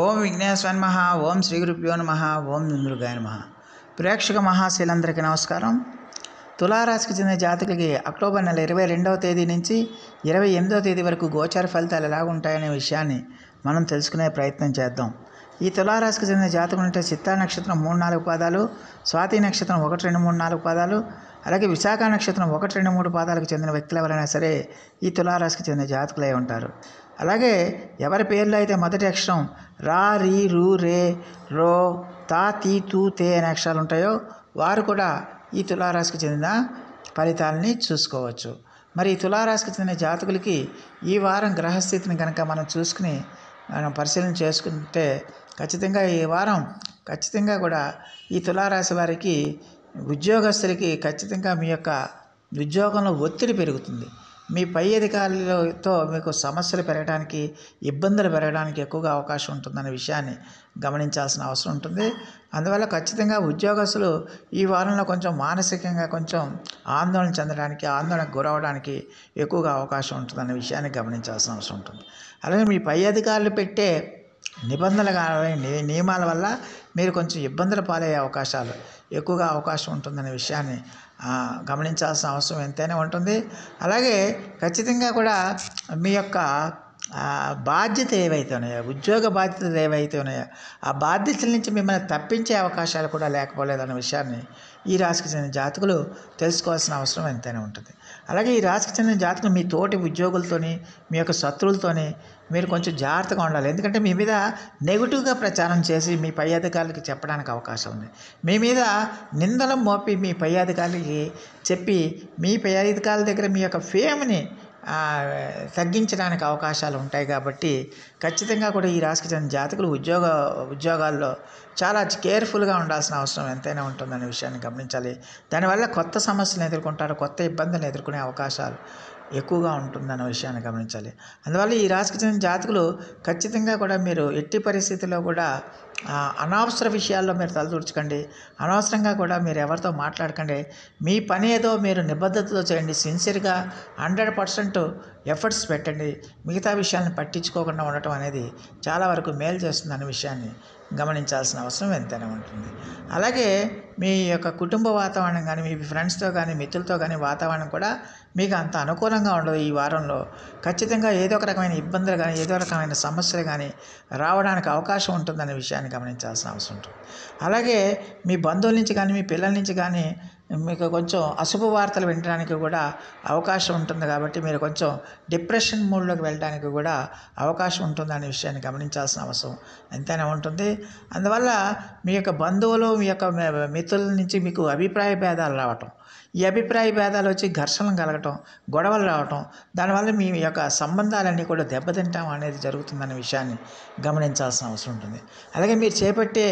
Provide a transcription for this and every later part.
ఓం విఘ్నేశ్వర నమ ఓం శ్రీ గురుభ్యో నమ ఓం నిందుర్గాయ నమ ప్రేక్షక మహాశీలందరికీ నమస్కారం తులారాశికి చెందిన జాతకులకి అక్టోబర్ నెల ఇరవై రెండవ తేదీ నుంచి ఇరవై ఎనిమిదవ తేదీ వరకు గోచార ఫలితాలు ఎలా ఉంటాయనే విషయాన్ని మనం తెలుసుకునే ప్రయత్నం చేద్దాం ఈ తులారాశికి చెందిన జాతకులు అంటే చిత్తా నక్షత్రం మూడు నాలుగు పాదాలు స్వాతి నక్షత్రం ఒకటి రెండు మూడు నాలుగు పాదాలు అలాగే విశాఖ నక్షత్రం ఒకటి రెండు మూడు పాదాలకు చెందిన వ్యక్తులు ఎవరైనా సరే ఈ తులారాశికి చెందిన జాతకులే ఉంటారు అలాగే ఎవరి పేర్లు అయితే మొదటి అక్షరం రా రీ రు రే రో తా తీ తూ తే అనే అక్షరాలు ఉంటాయో వారు కూడా ఈ తులారాశికి చెందిన ఫలితాలని చూసుకోవచ్చు మరి ఈ తులారాశికి చెందిన జాతకులకి ఈ వారం గ్రహస్థితిని కనుక మనం చూసుకుని మనం పరిశీలన చేసుకుంటే ఖచ్చితంగా ఈ వారం ఖచ్చితంగా కూడా ఈ తులారాశి వారికి ఉద్యోగస్తులకి ఖచ్చితంగా మీ యొక్క ఉద్యోగంలో ఒత్తిడి పెరుగుతుంది మీ పై అధికారులతో మీకు సమస్యలు పెరగడానికి ఇబ్బందులు పెరగడానికి ఎక్కువగా అవకాశం ఉంటుందనే విషయాన్ని గమనించాల్సిన అవసరం ఉంటుంది అందువల్ల ఖచ్చితంగా ఉద్యోగస్తులు ఈ వారంలో కొంచెం మానసికంగా కొంచెం ఆందోళన చెందడానికి ఆందోళనకు గురవడానికి ఎక్కువగా అవకాశం ఉంటుందనే విషయాన్ని గమనించాల్సిన అవసరం ఉంటుంది అలాగే మీ పై అధికారులు పెట్టే నిబంధనల నియమాల వల్ల మీరు కొంచెం ఇబ్బందులు పాలయ్యే అవకాశాలు ఎక్కువగా అవకాశం ఉంటుందనే విషయాన్ని గమనించాల్సిన అవసరం ఎంతైనా ఉంటుంది అలాగే ఖచ్చితంగా కూడా మీ యొక్క బాధ్యత ఏవైతే ఉన్నాయో ఉద్యోగ బాధ్యతలు ఏవైతే ఉన్నాయో ఆ బాధ్యతల నుంచి మిమ్మల్ని తప్పించే అవకాశాలు కూడా లేకపోలేదన్న విషయాన్ని ఈ రాశికి చెందిన జాతకులు తెలుసుకోవాల్సిన అవసరం ఎంతైనా ఉంటుంది అలాగే ఈ రాశికి చెందిన జాతకం మీ తోటి ఉద్యోగులతోని మీ యొక్క శత్రువులతోని మీరు కొంచెం జాగ్రత్తగా ఉండాలి ఎందుకంటే మీ మీద నెగిటివ్గా ప్రచారం చేసి మీ పై అధికారులకి చెప్పడానికి అవకాశం ఉంది మీ మీద నిందలు మోపి మీ పై అధికారులకి చెప్పి మీ పై అధికారుల దగ్గర మీ యొక్క ఫేమ్ని తగ్గించడానికి అవకాశాలు ఉంటాయి కాబట్టి ఖచ్చితంగా కూడా ఈ రాశికి చెందిన జాతకులు ఉద్యోగ ఉద్యోగాల్లో చాలా కేర్ఫుల్గా ఉండాల్సిన అవసరం ఎంతైనా ఉంటుందనే విషయాన్ని గమనించాలి దానివల్ల కొత్త సమస్యలను ఎదుర్కొంటారు కొత్త ఇబ్బందులను ఎదుర్కొనే అవకాశాలు ఎక్కువగా ఉంటుందన్న విషయాన్ని గమనించాలి అందువల్ల ఈ రాశికి చెందిన జాతకులు ఖచ్చితంగా కూడా మీరు ఎట్టి పరిస్థితిలో కూడా అనవసర విషయాల్లో మీరు తలదూర్చకండి అనవసరంగా కూడా మీరు ఎవరితో మాట్లాడకండి మీ పని ఏదో మీరు నిబద్ధతతో చేయండి సిన్సియర్గా హండ్రెడ్ పర్సెంట్ ఎఫర్ట్స్ పెట్టండి మిగతా విషయాలను పట్టించుకోకుండా ఉండటం అనేది చాలా వరకు మేలు చేస్తుందనే విషయాన్ని గమనించాల్సిన అవసరం ఎంతైనా ఉంటుంది అలాగే మీ యొక్క కుటుంబ వాతావరణం కానీ మీ ఫ్రెండ్స్తో కానీ మిత్రులతో కానీ వాతావరణం కూడా మీకు అంత అనుకూలంగా ఉండదు ఈ వారంలో ఖచ్చితంగా ఏదో ఒక రకమైన ఇబ్బందులు కానీ ఏదో రకమైన సమస్యలు కానీ రావడానికి అవకాశం ఉంటుందనే విషయాన్ని గమనించాల్సిన అవసరం ఉంటుంది అలాగే మీ బంధువుల నుంచి కానీ మీ పిల్లల నుంచి కానీ మీకు కొంచెం అశుభ వార్తలు వినడానికి కూడా అవకాశం ఉంటుంది కాబట్టి మీరు కొంచెం డిప్రెషన్ మూడ్లోకి వెళ్ళడానికి కూడా అవకాశం ఉంటుంది అనే విషయాన్ని గమనించాల్సిన అవసరం ఎంతైనా ఉంటుంది అందువల్ల మీ యొక్క బంధువులు మీ యొక్క మిత్రుల నుంచి మీకు అభిప్రాయ భేదాలు రావటం ఈ అభిప్రాయ భేదాలు వచ్చి ఘర్షణలు కలగటం గొడవలు రావటం దానివల్ల మీ యొక్క సంబంధాలన్నీ కూడా దెబ్బతింటాం అనేది జరుగుతుందనే విషయాన్ని గమనించాల్సిన అవసరం ఉంటుంది అలాగే మీరు చేపట్టే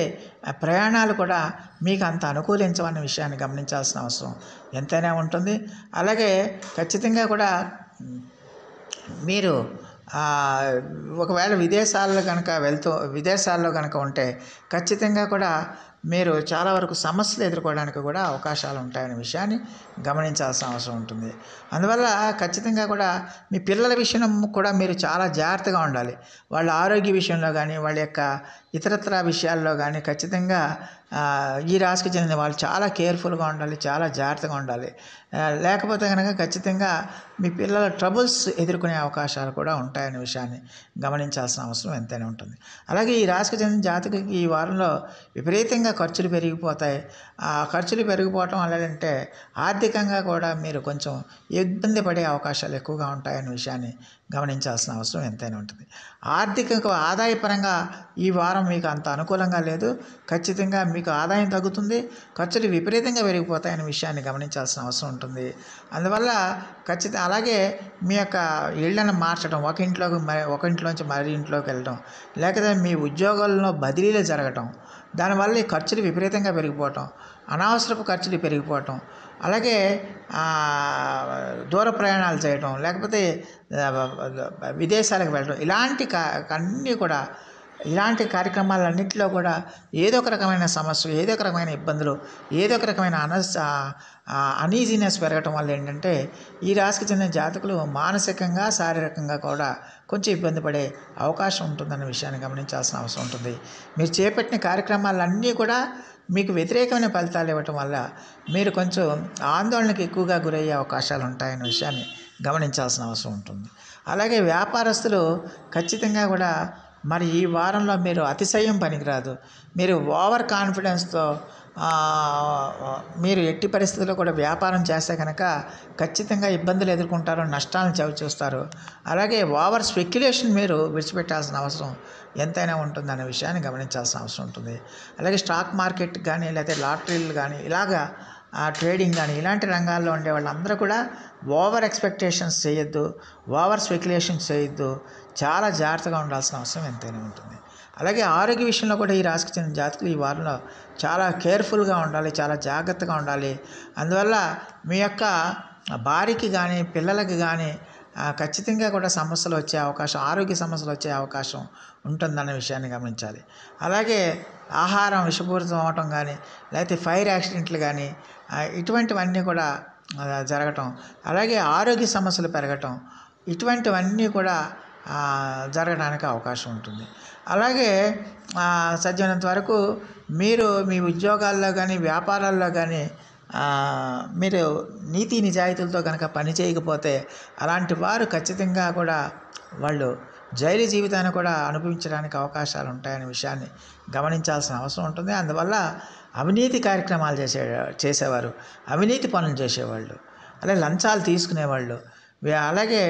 ప్రయాణాలు కూడా మీకు అంత అనుకూలించవన్న విషయాన్ని గమనించాల్సిన అవసరం ఎంతైనా ఉంటుంది అలాగే ఖచ్చితంగా కూడా మీరు ఒకవేళ విదేశాల్లో కనుక వెళ్తూ విదేశాల్లో కనుక ఉంటే ఖచ్చితంగా కూడా మీరు చాలా వరకు సమస్యలు ఎదుర్కోవడానికి కూడా అవకాశాలు ఉంటాయనే విషయాన్ని గమనించాల్సిన అవసరం ఉంటుంది అందువల్ల ఖచ్చితంగా కూడా మీ పిల్లల విషయం కూడా మీరు చాలా జాగ్రత్తగా ఉండాలి వాళ్ళ ఆరోగ్య విషయంలో కానీ వాళ్ళ యొక్క ఇతరత్ర విషయాల్లో కానీ ఖచ్చితంగా ఈ రాశికి చెందిన వాళ్ళు చాలా కేర్ఫుల్గా ఉండాలి చాలా జాగ్రత్తగా ఉండాలి లేకపోతే కనుక ఖచ్చితంగా మీ పిల్లల ట్రబుల్స్ ఎదుర్కొనే అవకాశాలు కూడా ఉంటాయనే విషయాన్ని గమనించాల్సిన అవసరం ఎంతైనా ఉంటుంది అలాగే ఈ రాశికి చెందిన జాతకకి ఈ వారంలో విపరీతంగా ఖర్చులు పెరిగిపోతాయి ఆ ఖర్చులు పెరిగిపోవటం అలాంటే ఆర్థికంగా కూడా మీరు కొంచెం ఇబ్బంది పడే అవకాశాలు ఎక్కువగా ఉంటాయనే విషయాన్ని గమనించాల్సిన అవసరం ఎంతైనా ఉంటుంది ఆర్థిక ఆదాయపరంగా ఈ వారం మీకు అంత అనుకూలంగా లేదు ఖచ్చితంగా మీకు ఆదాయం తగ్గుతుంది ఖర్చులు విపరీతంగా పెరిగిపోతాయనే విషయాన్ని గమనించాల్సిన అవసరం ఉంటుంది అందువల్ల ఖచ్చితంగా అలాగే మీ యొక్క ఇళ్ళను మార్చడం ఒక ఇంట్లోకి మరి ఒక ఇంట్లోంచి మరి ఇంట్లోకి వెళ్ళడం లేకపోతే మీ ఉద్యోగాల్లో బదిలీలు జరగటం దానివల్ల ఈ ఖర్చులు విపరీతంగా పెరిగిపోవటం అనవసరపు ఖర్చులు పెరిగిపోవటం అలాగే దూర ప్రయాణాలు చేయటం లేకపోతే విదేశాలకు వెళ్ళడం ఇలాంటి అన్నీ కూడా ఇలాంటి కార్యక్రమాలన్నింటిలో కూడా ఏదో ఒక రకమైన సమస్య ఏదో ఒక రకమైన ఇబ్బందులు ఏదో ఒక రకమైన అనస్ అనీజీనెస్ పెరగటం వల్ల ఏంటంటే ఈ రాశికి చెందిన జాతకులు మానసికంగా శారీరకంగా కూడా కొంచెం ఇబ్బంది పడే అవకాశం ఉంటుందన్న విషయాన్ని గమనించాల్సిన అవసరం ఉంటుంది మీరు చేపట్టిన కార్యక్రమాలన్నీ కూడా మీకు వ్యతిరేకమైన ఫలితాలు ఇవ్వటం వల్ల మీరు కొంచెం ఆందోళనకు ఎక్కువగా గురయ్యే అవకాశాలు ఉంటాయన్న విషయాన్ని గమనించాల్సిన అవసరం ఉంటుంది అలాగే వ్యాపారస్తులు ఖచ్చితంగా కూడా మరి ఈ వారంలో మీరు అతిశయం పనికిరాదు మీరు ఓవర్ కాన్ఫిడెన్స్తో మీరు ఎట్టి పరిస్థితుల్లో కూడా వ్యాపారం చేస్తే కనుక ఖచ్చితంగా ఇబ్బందులు ఎదుర్కొంటారు నష్టాలను చవి చూస్తారు అలాగే ఓవర్ స్పెక్యులేషన్ మీరు విడిచిపెట్టాల్సిన అవసరం ఎంతైనా ఉంటుందనే విషయాన్ని గమనించాల్సిన అవసరం ఉంటుంది అలాగే స్టాక్ మార్కెట్ కానీ లేకపోతే లాటరీలు కానీ ఇలాగా ట్రేడింగ్ కానీ ఇలాంటి రంగాల్లో ఉండే వాళ్ళందరూ కూడా ఓవర్ ఎక్స్పెక్టేషన్స్ చేయొద్దు ఓవర్ స్పెక్యులేషన్స్ చేయొద్దు చాలా జాగ్రత్తగా ఉండాల్సిన అవసరం ఎంతైనా ఉంటుంది అలాగే ఆరోగ్య విషయంలో కూడా ఈ రాశికి చెందిన జాతకులు ఈ వారంలో చాలా కేర్ఫుల్గా ఉండాలి చాలా జాగ్రత్తగా ఉండాలి అందువల్ల మీ యొక్క భార్యకి కానీ పిల్లలకి కానీ ఖచ్చితంగా కూడా సమస్యలు వచ్చే అవకాశం ఆరోగ్య సమస్యలు వచ్చే అవకాశం ఉంటుందన్న విషయాన్ని గమనించాలి అలాగే ఆహారం విషపూరితం అవటం కానీ లేకపోతే ఫైర్ యాక్సిడెంట్లు కానీ ఇటువంటివన్నీ కూడా జరగటం అలాగే ఆరోగ్య సమస్యలు పెరగటం ఇటువంటివన్నీ కూడా జరగడానికి అవకాశం ఉంటుంది అలాగే సాధ్యమైనంత వరకు మీరు మీ ఉద్యోగాల్లో కానీ వ్యాపారాల్లో కానీ మీరు నీతి నిజాయితీలతో కనుక పని చేయకపోతే అలాంటి వారు ఖచ్చితంగా కూడా వాళ్ళు జైలు జీవితాన్ని కూడా అనుభవించడానికి అవకాశాలు ఉంటాయనే విషయాన్ని గమనించాల్సిన అవసరం ఉంటుంది అందువల్ల అవినీతి కార్యక్రమాలు చేసే చేసేవారు అవినీతి పనులు చేసేవాళ్ళు అలాగే లంచాలు తీసుకునేవాళ్ళు అలాగే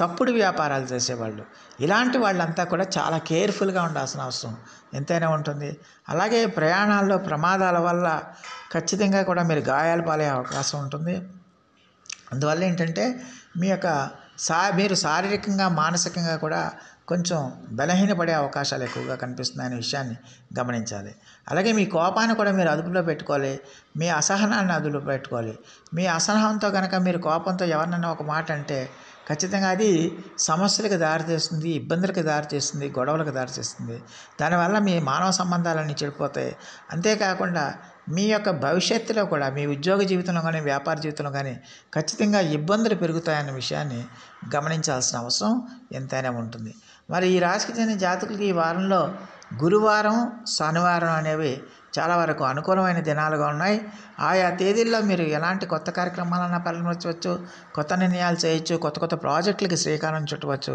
తప్పుడు వ్యాపారాలు చేసేవాళ్ళు ఇలాంటి వాళ్ళంతా కూడా చాలా కేర్ఫుల్గా ఉండాల్సిన అవసరం ఎంతైనా ఉంటుంది అలాగే ప్రయాణాల్లో ప్రమాదాల వల్ల ఖచ్చితంగా కూడా మీరు గాయాలు పాలే అవకాశం ఉంటుంది అందువల్ల ఏంటంటే మీ యొక్క సా మీరు శారీరకంగా మానసికంగా కూడా కొంచెం బలహీనపడే అవకాశాలు ఎక్కువగా కనిపిస్తున్నాయనే విషయాన్ని గమనించాలి అలాగే మీ కోపాన్ని కూడా మీరు అదుపులో పెట్టుకోవాలి మీ అసహనాన్ని అదుపులో పెట్టుకోవాలి మీ అసహనంతో కనుక మీరు కోపంతో ఎవరినైనా ఒక మాట అంటే ఖచ్చితంగా అది సమస్యలకు దారితీస్తుంది ఇబ్బందులకు దారితీస్తుంది గొడవలకు దారితీస్తుంది దానివల్ల మీ మానవ సంబంధాలన్నీ చెడిపోతాయి అంతేకాకుండా మీ యొక్క భవిష్యత్తులో కూడా మీ ఉద్యోగ జీవితంలో కానీ వ్యాపార జీవితంలో కానీ ఖచ్చితంగా ఇబ్బందులు పెరుగుతాయన్న విషయాన్ని గమనించాల్సిన అవసరం ఎంతైనా ఉంటుంది మరి ఈ రాశికి చెందిన జాతకులకి ఈ వారంలో గురువారం శనివారం అనేవి చాలా వరకు అనుకూలమైన దినాలుగా ఉన్నాయి ఆయా తేదీల్లో మీరు ఎలాంటి కొత్త కార్యక్రమాలన్నా పరిమర్చవచ్చు కొత్త నిర్ణయాలు చేయొచ్చు కొత్త కొత్త ప్రాజెక్టులకి శ్రీకారం చుట్టవచ్చు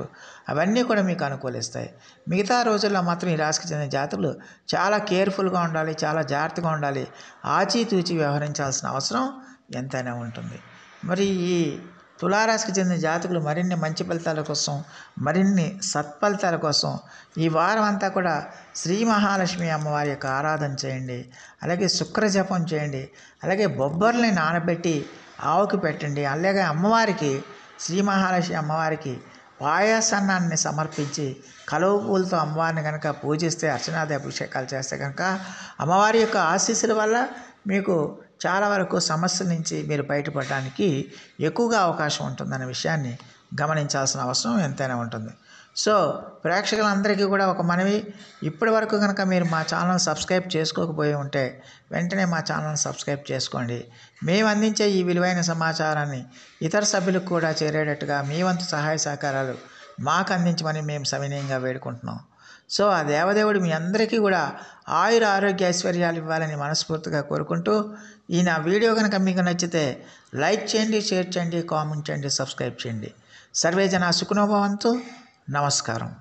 అవన్నీ కూడా మీకు అనుకూలిస్తాయి మిగతా రోజుల్లో మాత్రం ఈ రాశికి చెందిన జాతులు చాలా కేర్ఫుల్గా ఉండాలి చాలా జాగ్రత్తగా ఉండాలి ఆచితూచి వ్యవహరించాల్సిన అవసరం ఎంతైనా ఉంటుంది మరి ఈ తులారాశికి చెందిన జాతకులు మరిన్ని మంచి ఫలితాల కోసం మరిన్ని సత్ఫలితాల కోసం ఈ వారం అంతా కూడా శ్రీ మహాలక్ష్మి అమ్మవారి యొక్క ఆరాధన చేయండి అలాగే శుక్ర జపం చేయండి అలాగే బొబ్బర్ని నానబెట్టి ఆవుకి పెట్టండి అలాగే అమ్మవారికి శ్రీ మహాలక్ష్మి అమ్మవారికి పాయాసన్నాన్ని సమర్పించి కలువ పూలతో అమ్మవారిని కనుక పూజిస్తే అర్చనాది అభిషేకాలు చేస్తే కనుక అమ్మవారి యొక్క ఆశీస్సుల వల్ల మీకు చాలా వరకు సమస్య నుంచి మీరు బయటపడడానికి ఎక్కువగా అవకాశం ఉంటుందనే విషయాన్ని గమనించాల్సిన అవసరం ఎంతైనా ఉంటుంది సో ప్రేక్షకులందరికీ కూడా ఒక మనవి ఇప్పటి వరకు కనుక మీరు మా ఛానల్ సబ్స్క్రైబ్ చేసుకోకపోయి ఉంటే వెంటనే మా ఛానల్ని సబ్స్క్రైబ్ చేసుకోండి మేము అందించే ఈ విలువైన సమాచారాన్ని ఇతర సభ్యులకు కూడా చేరేటట్టుగా మీ వంతు సహాయ సహకారాలు మాకు అందించమని మేము సవినయంగా వేడుకుంటున్నాం సో ఆ దేవదేవుడు మీ అందరికీ కూడా ఆయుర ఆరోగ్య ఐశ్వర్యాలు ఇవ్వాలని మనస్ఫూర్తిగా కోరుకుంటూ ఈ నా వీడియో కనుక మీకు నచ్చితే లైక్ చేయండి షేర్ చేయండి కామెంట్ చేయండి సబ్స్క్రైబ్ చేయండి సర్వే సర్వేజన సుఖనోభవంతో నమస్కారం